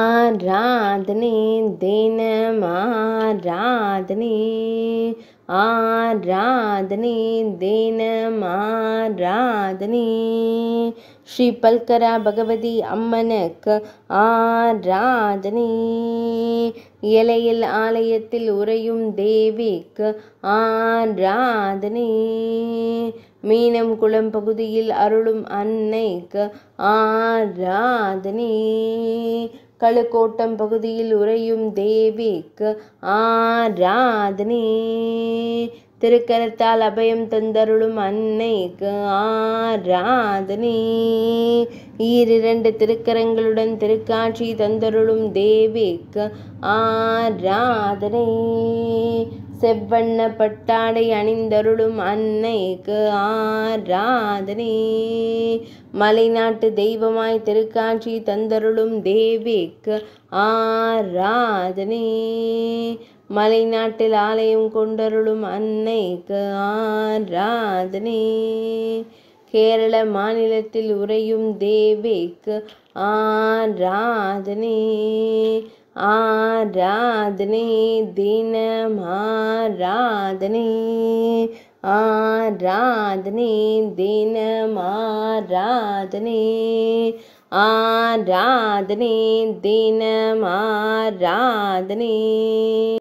ஆராதனே தினம் ஆராதனே ஆராதனே ஸ்ரீ பல்கரா பகவதி அம்மனுக்கு ஆராதனே இலையில் ஆலயத்தில் உறையும் தேவிக்கு ஆராதனே மீனம் குளம் பகுதியில் அருளும் அன்னைக்கு ஆராதனே கழுக்கோட்டம் பகுதியில் உறையும் தேவிக்கு ஆராதனே திருக்கரத்தால் அபயம் தந்தருளும் அன்னைக்கு ஆராதனே ஈரிரண்டு திருக்கரங்களுடன் திருக்காட்சி தந்தருளும் தேவிக்கு ஆராதனே செவ்வண்ண பட்டாடை அணிந்தருளும் அன்னைக்கு ஆராதனே மலைநாட்டு தெய்வமாய் திருக்காட்சி தந்தருளும் தேவிக்கு ஆராதனே மலைநாட்டில் ஆலயம் கொண்டருளும் அன்னைக்கு ஆராதனே கேரள மாநிலத்தில் உறையும் தேவிக்கு ஆராதனே ஆராதனே தினம் आराधने दिन आराधने आराधने दिन आराधने